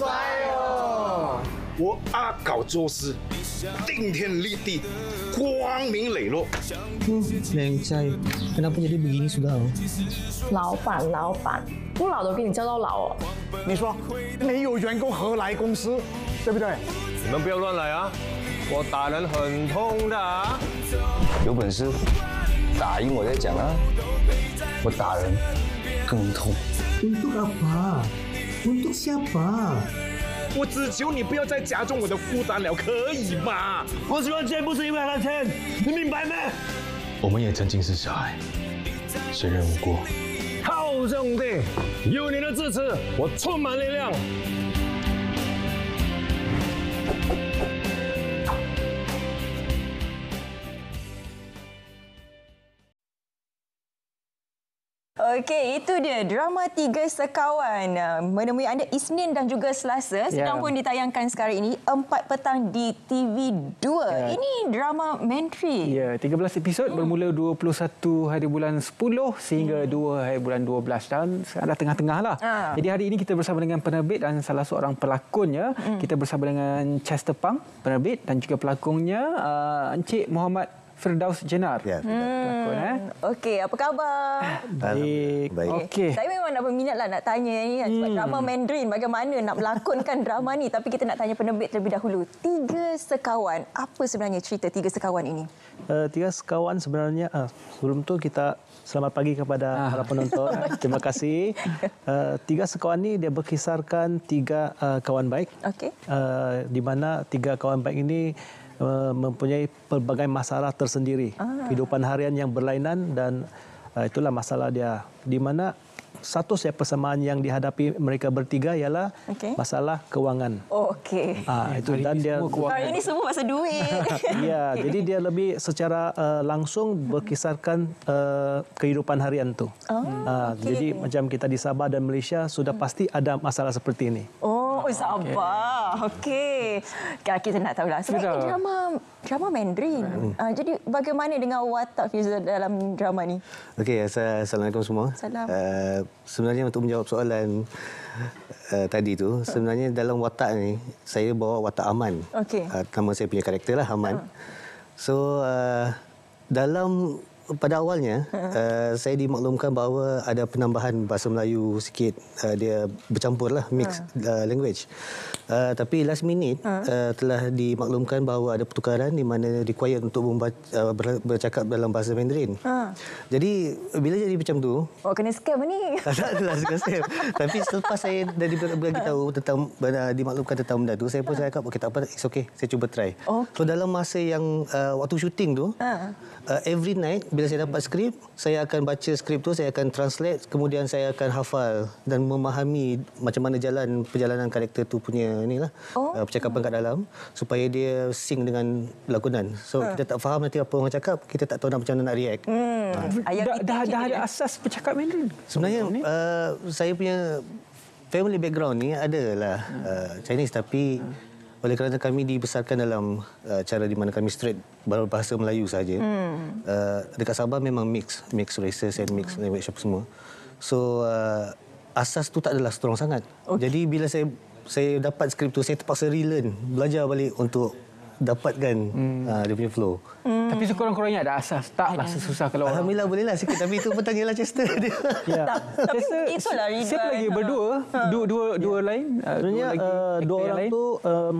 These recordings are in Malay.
帅哦！我阿搞做事，顶天立地，光明磊落。人才，那不老板，老板，不老都给你叫到老哦。你说，没有员工何来公司？对不对？你们不要乱来啊！我打人很痛的，有本事打赢我再讲啊！我打人更痛。你不敢吧？我都想爸，我只求你不要再加重我的负担了，可以吗？我喜欢钱不是因为钱，你明白吗？我们也曾经是小孩，谁人无过。好兄弟，有你的支持，我充满力量。Okey, itu dia drama Tiga Sekawan ah, menemui anda Isnin dan juga Selasa ya. sedang yeah. pun ditayangkan sekarang ini empat petang di TV2. Yeah. Ini drama mentri. Ya, yeah, 13 episod mm. bermula 21 hari bulan 10 sehingga mm. 2 hari bulan 12 dan ada tengah-tengah lah. Ah. Jadi hari ini kita bersama dengan penerbit dan salah seorang pelakonnya. Mm. Kita bersama dengan Chester Pang, penerbit dan juga pelakonnya uh, ah, Encik Muhammad Firdaus Jenar. Ya, hmm. eh. Okey, apa khabar? Baik. Baik. Okay. Saya memang nak lah nak tanya ni sebab hmm. drama Mandarin bagaimana nak melakonkan drama ni tapi kita nak tanya penerbit terlebih dahulu. Tiga Sekawan, apa sebenarnya cerita Tiga Sekawan ini? Uh, tiga Sekawan sebenarnya uh, sebelum tu kita selamat pagi kepada ah. para penonton. Terima kasih. Uh, tiga Sekawan ini dia berkisarkan tiga uh, kawan baik. Okey. Uh, di mana tiga kawan baik ini Eh, mempunyai pelbagai masalah tersendiri. Ah. Kehidupan harian yang berlainan dan uh, itulah masalah dia. Di mana satu saya persamaan yang dihadapi mereka bertiga ialah okay. masalah kewangan. Oh, Okey. Ah itu dan dia hari ini semua pasal duit. ya, okay. jadi dia lebih secara uh, langsung berkisarkan uh, kehidupan harian tu. Oh, ah, ah okay. jadi macam kita di Sabah dan Malaysia sudah pasti ada masalah seperti ini. Oh, Oh, oh sabar. Okey. Okay. Kita nak tahu lah. Sebenarnya Kira. drama drama Mandarin. Hmm. Uh, jadi bagaimana dengan watak Fizal dalam drama ni? Okey, assalamualaikum semua. Salam. Uh, sebenarnya untuk menjawab soalan Uh, tadi tu sebenarnya dalam watak ni saya bawa watak aman. Okey. Uh, nama saya punya karakter lah Aman. Uh. So uh, dalam pada awalnya uh, saya dimaklumkan bahawa ada penambahan bahasa Melayu sikit uh, dia bercampur lah mix uh. Uh, language. Uh, tapi last minute uh. Uh, telah dimaklumkan bahawa ada pertukaran di mana required untuk membaca, uh, bercakap dalam bahasa Mandarin. Uh. Jadi bila jadi macam tu? Oh kena skip lah ni. Tak adalah skip. tapi selepas saya dah diberi tahu tentang uh, dimaklumkan tentang benda tu saya pun saya cakap okey tak apa it's okay saya cuba try. Okay. So dalam masa yang uh, waktu syuting tu uh. Uh, every night bila saya dapat skrip, saya akan baca skrip tu, saya akan translate, kemudian saya akan hafal dan memahami macam mana jalan perjalanan karakter tu punya lah. oh. uh, percakapan kat dalam supaya dia sing dengan lakonan. So uh. kita tak faham nanti apa orang cakap, kita tak tahu nak macam mana nak react. Hmm. Uh. Ah. Ayat dah dah, dah ada kita. asas percakapan ni. Sebenarnya uh, saya punya family background ni adalah uh, Chinese tapi uh. Oleh kerana kami dibesarkan dalam uh, cara di mana kami straight bahasa Melayu saja. Hmm. Uh, dekat Sabah memang mix, mix races and mix hmm. language apa semua. So uh, asas tu tak adalah strong sangat. Okay. Jadi bila saya saya dapat skrip tu saya terpaksa relearn, belajar balik untuk dapatkan hmm. uh, dia punya flow. Hmm. Tapi sekurang-kurangnya ada asas. tak Taklah susah kalau orang. Alhamdulillah bolehlah lah sikit. Tapi itu pun tanyalah Chester. Dia. Yeah. tapi Chester, itulah Siapa lagi? Eh. Berdua? Ha. Dua, dua, dua yeah. lain? Uh, dua, lagi, uh, dua orang lain. tu um,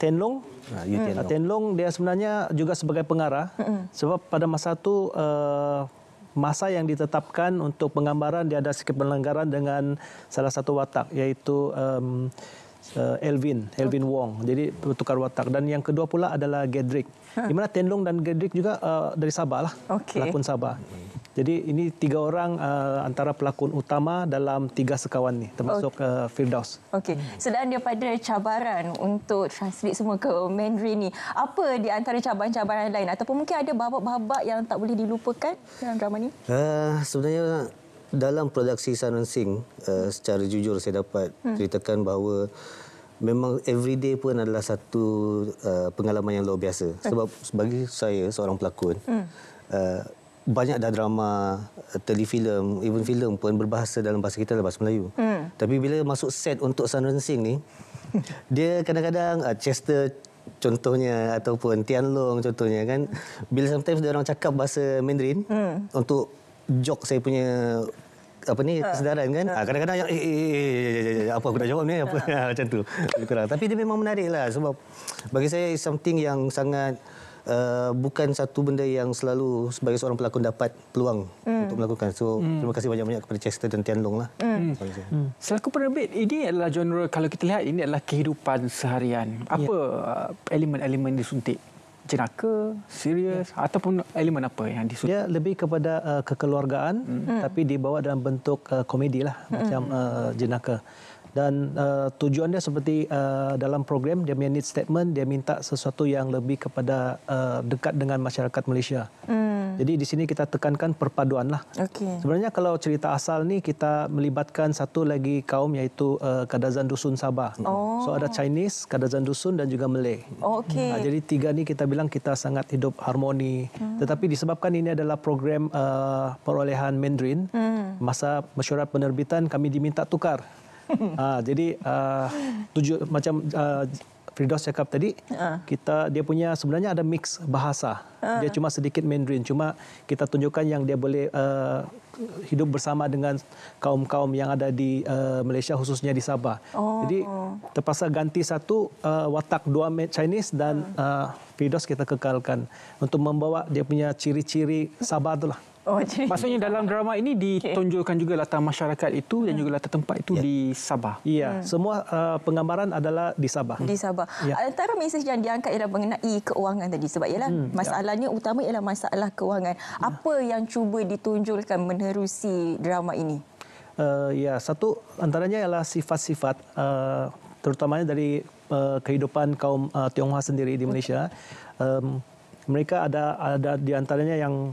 Tenlong. Ha, hmm. Tenlong dia sebenarnya juga sebagai pengarah. Hmm. Sebab pada masa itu... Uh, eh, masa yang ditetapkan untuk penggambaran dia ada sikit penelenggaran dengan salah satu watak iaitu um, uh, Elvin, Elvin okay. Wong. Jadi tukar watak. Dan yang kedua pula adalah Gedrick. Huh. Di mana Tian Long dan Gedrick juga uh, dari Sabah lah. Okay. Pelakon Sabah. Jadi ini tiga orang uh, antara pelakon utama dalam tiga sekawan ni termasuk okay. uh, Firdaus. Okey. Sedang daripada cabaran untuk translate semua ke Mandarin ni. Apa di antara cabaran-cabaran lain ataupun mungkin ada babak-babak yang tak boleh dilupakan dalam drama ni? Uh, sebenarnya dalam produksi Sanan Singh uh, secara jujur saya dapat hmm. ceritakan bahawa memang everyday pun adalah satu uh, pengalaman yang luar biasa hmm. sebab bagi saya seorang pelakon hmm. uh, banyak dah drama, uh, telefilm, even filem pun berbahasa dalam bahasa kita lah, bahasa Melayu. Hmm. Tapi bila masuk set untuk Sun Rensing ni, dia kadang-kadang uh, Chester contohnya ataupun Tian Long contohnya kan, bila sometimes dia orang cakap bahasa Mandarin hmm. untuk jok saya punya apa ni ah. kesedaran kan ha. kadang-kadang yang eh eh eh, eh, eh, eh, apa aku nak jawab ni apa ha. macam tu kurang tapi dia memang menarik lah sebab bagi saya something yang sangat uh, bukan satu benda yang selalu sebagai seorang pelakon dapat peluang hmm. untuk melakukan so hmm. terima kasih banyak-banyak kepada Chester dan Tian Long lah hmm. Hmm. hmm. selaku penerbit ini adalah genre kalau kita lihat ini adalah kehidupan seharian ya. apa yeah. Uh, elemen-elemen disuntik jenaka, serius ya. ataupun elemen apa yang disuruh? Dia lebih kepada uh, kekeluargaan hmm. tapi dibawa dalam bentuk uh, komedi lah hmm. macam uh, jenaka dan uh, tujuannya seperti uh, dalam program dia punya need statement dia minta sesuatu yang lebih kepada uh, dekat dengan masyarakat Malaysia. Mm. Jadi di sini kita tekankan perpaduan lah. Okay. Sebenarnya kalau cerita asal ni kita melibatkan satu lagi kaum yaitu uh, Kadazan Dusun Sabah. Oh. So ada oh. Chinese, Kadazan Dusun dan juga Malay. Oh, okay. nah, jadi tiga ni kita bilang kita sangat hidup harmoni. Mm. Tetapi disebabkan ini adalah program uh, perolehan Mandarin, mm. masa mesyuarat penerbitan kami diminta tukar uh, jadi uh, ah, tujuh macam uh, ah, Fridos cakap tadi uh. kita dia punya sebenarnya ada mix bahasa uh. dia cuma sedikit Mandarin cuma kita tunjukkan yang dia boleh uh, hidup bersama dengan kaum kaum yang ada di uh, Malaysia khususnya di Sabah. Oh. Jadi terpaksa ganti satu uh, watak dua Chinese dan uh. Hmm. Uh, Fridos kita kekalkan untuk membawa dia punya ciri-ciri Sabah itulah. Oh, Maksudnya dalam drama ini ditunjukkan okay. juga latar masyarakat itu dan hmm. juga latar tempat itu yeah. di Sabah. Ya, yeah. hmm. semua uh, penggambaran adalah di Sabah. Di Sabah. Yeah. Antara mesej yang diangkat ialah mengenai keuangan tadi sebab ialah hmm. Ya. masalahnya yeah. utama ialah masalah keuangan. Yeah. Apa yang cuba ditunjulkan menerusi drama ini? Uh, ya, satu antaranya ialah sifat-sifat uh, terutamanya dari uh, kehidupan kaum uh, Tionghoa sendiri di Malaysia. Okay. Um, mereka ada ada di antaranya yang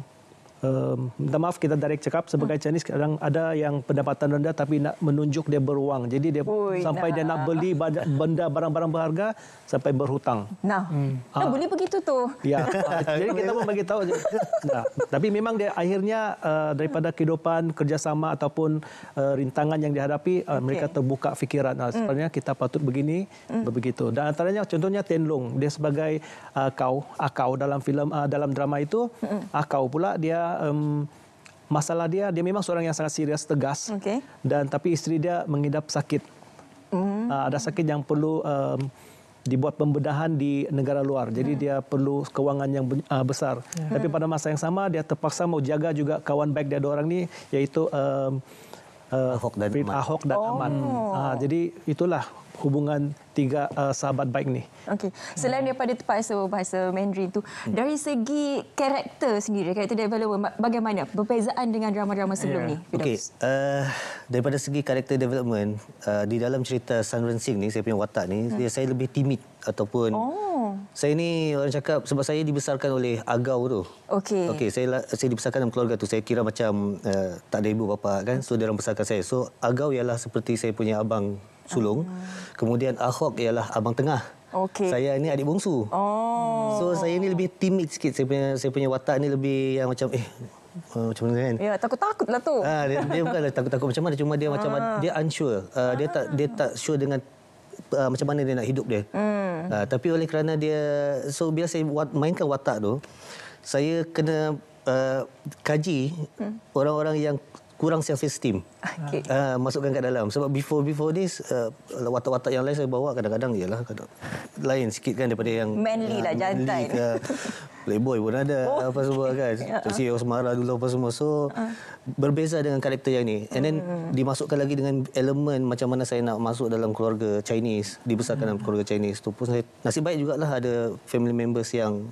Ehm, minta maaf kita direct cakap sebagai hmm. Chinese kadang ada yang pendapatan rendah tapi nak menunjuk dia beruang. Jadi dia Ui, sampai nah. dia nak beli benda barang-barang berharga sampai berhutang. Nah. Hmm. Ha. Nah, boleh ah. begitu tu. Ya. Jadi kita pun bagi tahu. nah. Tapi memang dia akhirnya uh, daripada kehidupan kerjasama ataupun uh, rintangan yang dihadapi uh, eh, okay. mereka terbuka fikiran. Nah, hmm. sebenarnya hmm. kita patut begini, hmm. begitu. Dan antaranya contohnya Tenlong dia sebagai uh, kau, akau ah, dalam filem uh, dalam drama itu, hmm. akau ah, pula dia um, masalah dia dia memang seorang yang sangat serius tegas okay. dan tapi isteri dia mengidap sakit mm. uh, ada sakit yang perlu um, dibuat pembedahan di negara luar jadi mm. dia perlu kewangan yang uh, besar mm. tapi pada masa yang sama dia terpaksa mau jaga juga kawan baik dia dua orang ni, yaitu um, uh, eh, Ahok dan Aman, oh. Uh, jadi itulah hubungan tiga uh, sahabat baik ni. Okey. Selain daripada bahasa bahasa Mandarin tu, hmm. dari segi karakter sendiri, karakter development bagaimana? Perbezaan dengan drama-drama sebelum yeah. ni? Okey. Uh, daripada segi karakter development, uh, di dalam cerita Sunrun Singh ni, saya punya watak ni, hmm. saya, saya lebih timid ataupun oh. saya ni orang cakap sebab saya dibesarkan oleh agau tu. Okey. Okey, saya saya dibesarkan dalam keluarga tu. Saya kira macam uh, tak ada ibu bapa kan. So dia orang besarkan saya. So agau ialah seperti saya punya abang sulung. Kemudian Ahok ialah abang tengah. Okay. Saya ini adik bongsu, Oh. So saya ini lebih timid sikit. Saya punya saya punya watak ini lebih yang macam eh uh, macam mana kan? Ya, takut-takutlah tu. Ha, dia, dia bukanlah takut-takut macam mana cuma dia ah. macam ha. dia unsure. Uh, ha. dia tak dia tak sure dengan uh, macam mana dia nak hidup dia. Hmm. Uh, tapi oleh kerana dia so bila saya mainkan watak tu saya kena uh, kaji hmm. orang-orang yang kurang self esteem. Okay. Uh, ah, masukkan ke dalam sebab before before this uh, watak-watak yang lain saya bawa kadang-kadang lah kadang lain sikit kan daripada yang manly lah ah, jantan. Ke, Playboy pun ada oh, apa semua okay. kan. Yeah. Ya. CEO Semara dulu apa semua. So uh. berbeza dengan karakter yang ni. And then mm. dimasukkan lagi dengan elemen macam mana saya nak masuk dalam keluarga Chinese. Dibesarkan mm. dalam keluarga Chinese tu pun saya nasib baik juga lah ada family members yang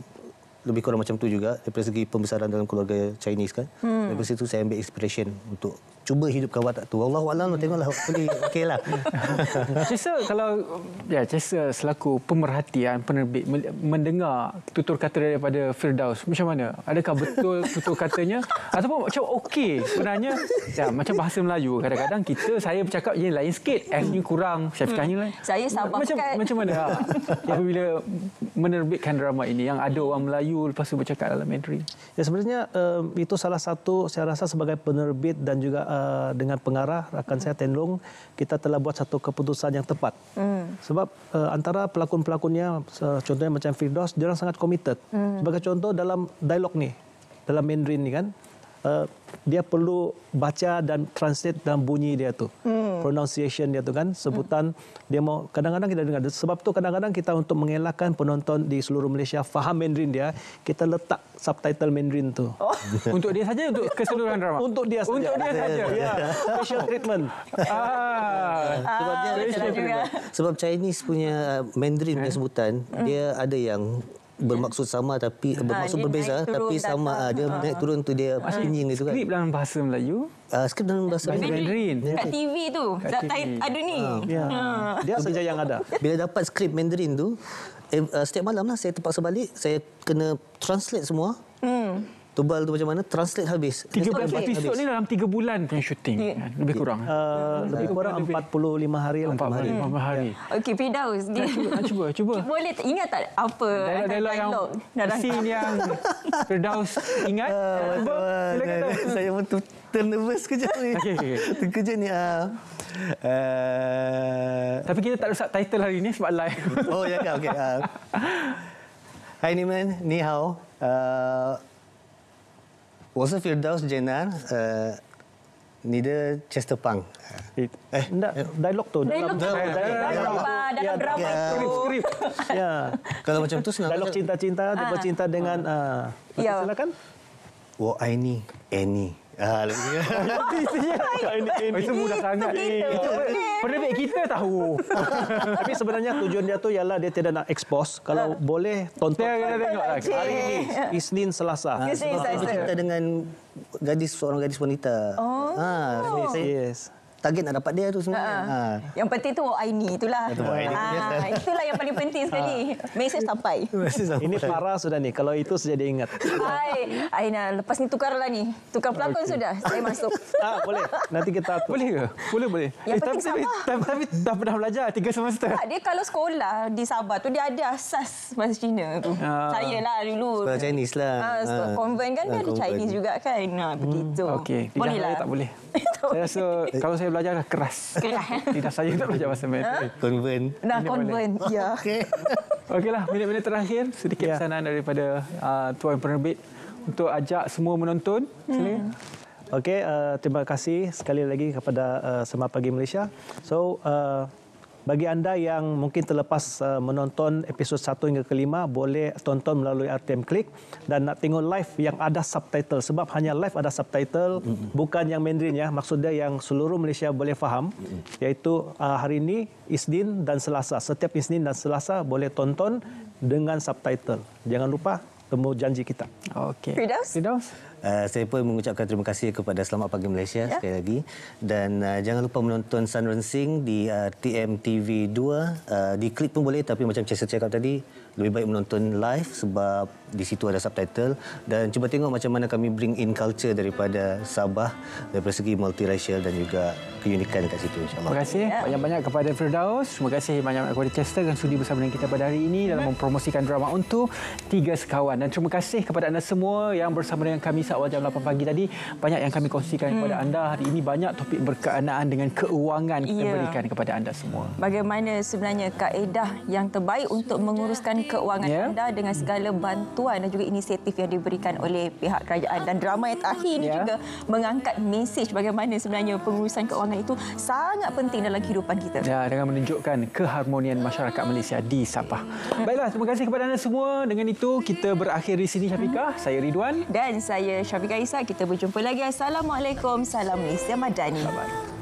lebih kurang macam tu juga daripada segi pembesaran dalam keluarga Chinese kan. Hmm. Dari situ saya ambil inspiration untuk cuba hidupkan watak tu. Allahu a'lam tengoklah boleh lah. Cisa kalau ya Cisa selaku pemerhatian penerbit mendengar tutur kata daripada Firdaus macam mana? Adakah betul tutur katanya ataupun macam okey sebenarnya ya, macam bahasa Melayu kadang-kadang kita saya bercakap je lain sikit F ni kurang syafikahnya hmm. lain. Saya sabar macam, kan. macam mana? Ha. Ya, apabila menerbitkan drama ini yang ada orang Melayu lepas tu bercakap dalam Mandarin. Ya sebenarnya itu salah satu saya rasa sebagai penerbit dan juga uh, Eh, dengan pengarah rakan saya Tenlong kita telah buat satu keputusan yang tepat. Hmm. Sebab eh, antara pelakon-pelakonnya eh, contohnya macam Firdaus dia orang sangat committed. Hmm. Sebagai contoh dalam dialog ni dalam Mandarin ni kan. Eh, dia perlu baca dan translate dan bunyi dia tu hmm. pronunciation dia tu kan sebutan hmm. dia mau kadang-kadang kita dengar sebab tu kadang-kadang kita untuk mengelakkan penonton di seluruh Malaysia faham Mandarin dia kita letak subtitle Mandarin tu oh. untuk dia saja untuk keseluruhan drama untuk dia saja untuk dia saja yeah. special ya. treatment ah. ah. sebab dia ah, sebab Chinese punya uh, Mandarin punya hmm. sebutan hmm. dia ada yang bermaksud sama tapi ha, bermaksud berbeza turun, tapi sama ha, dia ha. naik turun tu dia ha. pinjing gitu kan skrip dalam bahasa Melayu uh, skrip dalam bahasa Mandarin, Mandarin. Mandarin. kat TV tu kat TV. ada ni ha. Ya. Ha. dia so, saja yang ada bila dapat skrip Mandarin tu eh, uh, setiap malam lah saya terpaksa balik saya kena translate semua hmm. Tebal tu macam mana Translate habis Tiga bulan okay. Episod ni dalam tiga bulan punya syuting yeah. Eh? Eh, lebih kurang uh, Lebih kurang empat puluh lima hari, Empat hari. Yeah. hari. Ya. Okey, nah, cuba, cuba, Boleh ingat tak Apa Dialog yang sin yang Fidaus ingat uh, Saya pun Ternervous kejap ni okay, okay. Terkejap ni ah. Tapi kita tak usah title hari ni sebab live. Oh ya yeah, kan okey. Uh, Hai Niman, ni hao. Uh, Wasn't Firdaus Jenar uh, ni dia Chester Pang. Eh, tak, eh, eh. dialog tu dialog dalam, dalam, ah, ya, drama, ya, ya, Kalau macam tu senang. Dialog cinta-cinta, ha. dengan... Ha. Uh, ya. Silakan. Wah, oh, ini Annie. Ah, lagi. Ini ini. Itu mudah sangat. pernah eh, pendek kita tahu. Tapi sebenarnya tujuan dia tu ialah dia tidak nak expose. Kalau ah. boleh tonton. Kita tengok Hari ini Isnin Selasa. Kita dengan gadis seorang gadis wanita. Oh. Ah, yes target nak dapat dia tu semua. Ha. Kan. Ha. ha. Yang penting tu I ni itulah. Ha. Itulah yang paling penting sekali. Ha. Mesej sampai. Ini farah sudah ni. Kalau itu saja dia ingat. Hai, Aina. Lepas ni tukarlah ni. Tukar pelakon okay. sudah. Saya masuk. Ha, boleh. Nanti kita... Atur. Boleh ke? Boleh, boleh. eh, tapi, Tapi, tapi, tapi dah pernah belajar tiga semester. Ha, dia kalau sekolah di Sabah tu, dia ada asas bahasa Cina tu. Ha. Saya lah dulu. Sekolah Chinese lah. Ha, sekolah ha. konven kan ha. dia ada Chinese juga kan. Ha, begitu. Hmm, okay. Boleh lah. Tak boleh. saya rasa kalau saya belajar keras. Keras. Tidak saya nak belajar bahasa Mandarin. Huh? Convent. Nah, convent. Ya. Okey. Okeylah, minit-minit terakhir sedikit yeah. pesanan daripada uh, tuan penerbit untuk ajak semua menonton hmm. sini. Okey, uh, terima kasih sekali lagi kepada uh, Semar Pagi Malaysia. So, uh, bagi anda yang mungkin terlepas eh, menonton episod 1 hingga ke-5, boleh tonton melalui RTM Click dan nak tengok live yang ada subtitle sebab hanya live ada subtitle mm-hmm. bukan yang Mandarin ya. maksudnya yang seluruh Malaysia boleh faham mm-hmm. iaitu eh, hari ini Isnin dan Selasa. Setiap Isnin dan Selasa boleh tonton dengan subtitle. Jangan lupa temu janji kita. Okay. Fidaus. Fidaus. Eh, saya pun mengucapkan terima kasih kepada Selamat Pagi Malaysia ya. sekali lagi dan uh, jangan lupa menonton Sun Rensing di uh, eh, TMTV2 uh, di klik pun boleh tapi macam Chester cakap tadi lebih baik menonton live sebab di situ ada subtitle dan cuba tengok macam mana kami bring in culture daripada Sabah daripada segi multiracial dan juga keunikan dekat situ insyaAllah. Terima kasih ya. banyak-banyak kepada Firdaus. Terima kasih banyak-banyak kepada Chester yang sudi bersama dengan kita pada hari ini dalam ya. mempromosikan drama untuk Tiga Sekawan. Dan terima kasih kepada anda semua yang bersama dengan kami seawal jam 8 pagi tadi. Banyak yang kami kongsikan hmm. kepada anda. Hari ini banyak topik berkenaan dengan keuangan kita ya. berikan kepada anda semua. Bagaimana sebenarnya kaedah yang terbaik untuk menguruskan keuangan ya. anda dengan segala bantuan dan juga inisiatif yang diberikan oleh pihak kerajaan. Dan drama yang terakhir ini ya. juga mengangkat mesej bagaimana sebenarnya pengurusan keuangan itu sangat penting dalam kehidupan kita. Ya, dengan menunjukkan keharmonian masyarakat Malaysia di Sabah. Baiklah, terima kasih kepada anda semua. Dengan itu, kita berakhir di sini, Syafiqah. Saya Ridwan. Dan saya Syafiqah Isa. Kita berjumpa lagi. Assalamualaikum. Salam Malaysia Madani. bye